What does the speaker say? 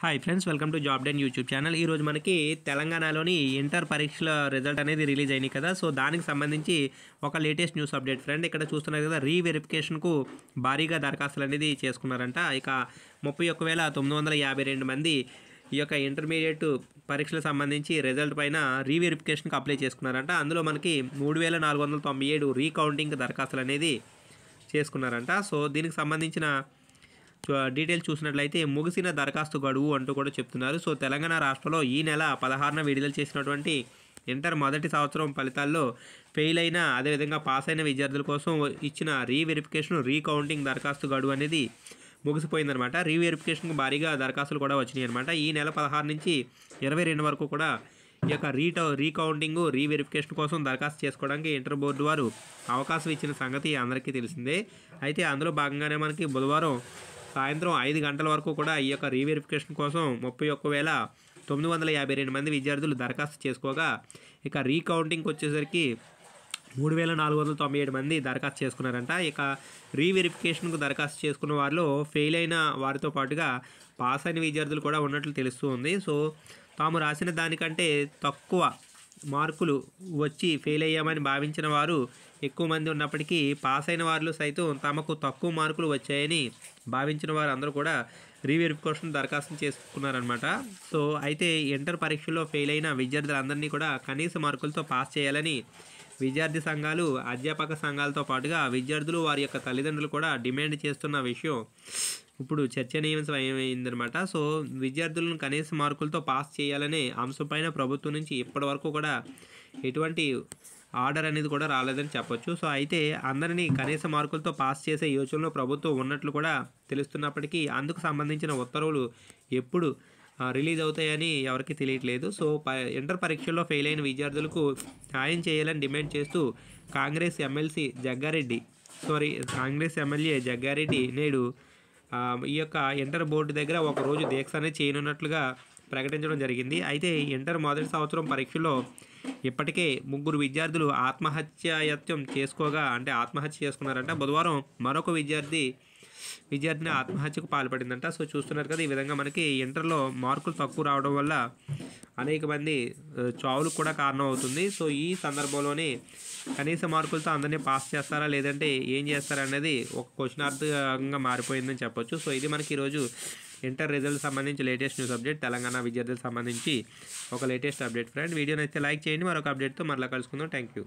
hi friends welcome to Job Den YouTube channel ఈరోజు మనకి తెలంగాణలోని ఇంటర్ పరీక్షల రిజల్ట్ అనేది రిలీజ్ అయినాయి కదా సో దానికి సంబంధించి ఒక లేటెస్ట్ న్యూస్ అప్డేట్ ఫ్రెండ్ ఇక్కడ చూస్తున్నారు కదా రీవెరిఫికేషన్కు భారీగా దరఖాస్తులు అనేది చేసుకున్నారంట ఇక ముప్పై తొమ్మిది వందల యాభై రెండు మంది ఈ యొక్క ఇంటర్మీడియట్ పరీక్షలకు సంబంధించి రిజల్ట్ పైన రీవెరిఫికేషన్కి అప్లై చేసుకున్నారంట అందులో మనకి మూడు వేల నాలుగు వందల తొంభై ఏడు రీకౌంటింగ్ దరఖాస్తులు అనేది చేసుకున్నారంట సో దీనికి సంబంధించిన డీటెయిల్ చూసినట్లయితే ముగిసిన దరఖాస్తు గడువు అంటూ కూడా చెప్తున్నారు సో తెలంగాణ రాష్ట్రంలో ఈ నెల పదహారున విడుదల చేసినటువంటి ఇంటర్ మొదటి సంవత్సరం ఫలితాల్లో ఫెయిల్ అయిన అదేవిధంగా పాస్ అయిన విద్యార్థుల కోసం ఇచ్చిన రీవెరిఫికేషన్ రీకౌంటింగ్ దరఖాస్తు గడువు అనేది ముగిసిపోయిందనమాట రీవెరిఫికేషన్కి భారీగా దరఖాస్తులు కూడా వచ్చినాయి అనమాట ఈ నెల పదహారు నుంచి ఇరవై రెండు వరకు కూడా ఈ యొక్క రీట రీకౌంటింగ్ రీవెరిఫికేషన్ కోసం దరఖాస్తు చేసుకోవడానికి ఇంటర్ బోర్డు వారు అవకాశం ఇచ్చిన సంగతి అందరికీ తెలిసిందే అయితే అందులో భాగంగానే మనకి బుధవారం సాయంత్రం ఐదు గంటల వరకు కూడా ఈ యొక్క రీవెరిఫికేషన్ కోసం ముప్పై ఒక్క వేల తొమ్మిది వందల యాభై రెండు మంది విద్యార్థులు దరఖాస్తు చేసుకోగా ఇక రీకౌంటింగ్కి వచ్చేసరికి మూడు వేల నాలుగు వందల తొంభై ఏడు మంది దరఖాస్తు చేసుకున్నారంట ఇక రీవెరిఫికేషన్కు దరఖాస్తు చేసుకున్న వారిలో ఫెయిల్ అయిన వారితో పాటుగా పాస్ అయిన విద్యార్థులు కూడా ఉన్నట్లు తెలుస్తుంది సో తాము రాసిన దానికంటే తక్కువ మార్కులు వచ్చి ఫెయిల్ అయ్యామని భావించిన వారు ఎక్కువ మంది ఉన్నప్పటికీ పాస్ అయిన వారు సైతం తమకు తక్కువ మార్కులు వచ్చాయని భావించిన వారు అందరూ కూడా రీవెరిఫికేషన్ దరఖాస్తు చేసుకున్నారనమాట సో అయితే ఇంటర్ పరీక్షల్లో ఫెయిల్ అయిన విద్యార్థులందరినీ కూడా కనీస మార్కులతో పాస్ చేయాలని విద్యార్థి సంఘాలు అధ్యాపక సంఘాలతో పాటుగా విద్యార్థులు వారి యొక్క తల్లిదండ్రులు కూడా డిమాండ్ చేస్తున్న విషయం ఇప్పుడు చర్చనీయాంశం ఏమైందనమాట సో విద్యార్థులను కనీస మార్కులతో పాస్ చేయాలనే అంశంపైన ప్రభుత్వం నుంచి ఇప్పటివరకు కూడా ఎటువంటి ఆర్డర్ అనేది కూడా రాలేదని చెప్పొచ్చు సో అయితే అందరినీ కనీస మార్కులతో పాస్ చేసే యోచనలో ప్రభుత్వం ఉన్నట్లు కూడా తెలుస్తున్నప్పటికీ అందుకు సంబంధించిన ఉత్తర్వులు ఎప్పుడు రిలీజ్ అవుతాయని ఎవరికి తెలియట్లేదు సో ఇంటర్ పరీక్షల్లో ఫెయిల్ అయిన విద్యార్థులకు సాయం చేయాలని డిమాండ్ చేస్తూ Congress MLC Jaggareddy sorry Congress MLA Jaggareddy నేడు ఈ యొక్క ఇంటర్ బోర్డు దగ్గర ఒకరోజు దీక్ష అనేది చేయనున్నట్లుగా ప్రకటించడం జరిగింది అయితే ఇంటర్ మొదటి సంవత్సరం పరీక్షలో ఇప్పటికే ముగ్గురు విద్యార్థులు ఆత్మహత్యాయత్యం చేసుకోగా అంటే ఆత్మహత్య చేసుకున్నారంట బుధవారం మరొక విద్యార్థి విద్యార్థిని ఆత్మహత్యకు పాల్పడిందంట సో చూస్తున్నారు కదా ఈ విధంగా మనకి ఇంటర్లో మార్కులు తక్కువ రావడం వల్ల అనేక మంది చావులకు కూడా కారణం అవుతుంది సో ఈ సందర్భంలోనే కనీస మార్కులతో అందరినీ పాస్ చేస్తారా లేదంటే ఏం అనేది ఒక క్వశ్చన్ అర్థంగా మారిపోయిందని చెప్పొచ్చు సో ఇది మనకి ఈరోజు ఇంటర్ రిజల్ట్ సంబంధించి లేటెస్ట్ న్యూస్ అప్డేట్ తెలంగాణ విద్యార్థులకు సంబంధించి ఒక లేటెస్ట్ అప్డేట్ ఫ్రెండ్ వీడియో నచ్చితే లైక్ చేయండి మరొక అప్డేట్తో మరలా కలుసుకుందాం థ్యాంక్ యూ